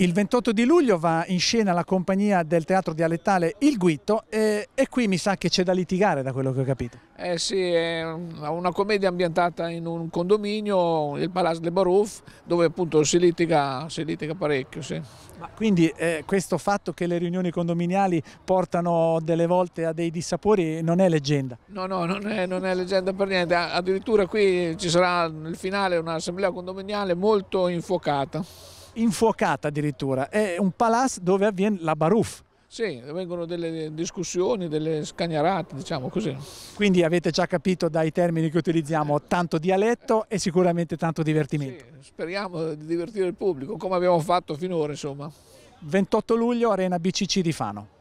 Il 28 di luglio va in scena la compagnia del teatro dialettale Il Guitto e, e qui mi sa che c'è da litigare da quello che ho capito. Eh sì, è una commedia ambientata in un condominio, il Palace de Barouf, dove appunto si litiga, si litiga parecchio. Sì. quindi eh, questo fatto che le riunioni condominiali portano delle volte a dei dissapori non è leggenda? No, no, non è, non è leggenda per niente, addirittura qui ci sarà nel finale un'assemblea condominiale molto infuocata infuocata addirittura, è un palazzo dove avviene la barouf. Sì, vengono delle discussioni, delle scagnarate, diciamo così. Quindi avete già capito dai termini che utilizziamo tanto dialetto e sicuramente tanto divertimento. Sì, speriamo di divertire il pubblico, come abbiamo fatto finora, insomma. 28 luglio, Arena BCC di Fano.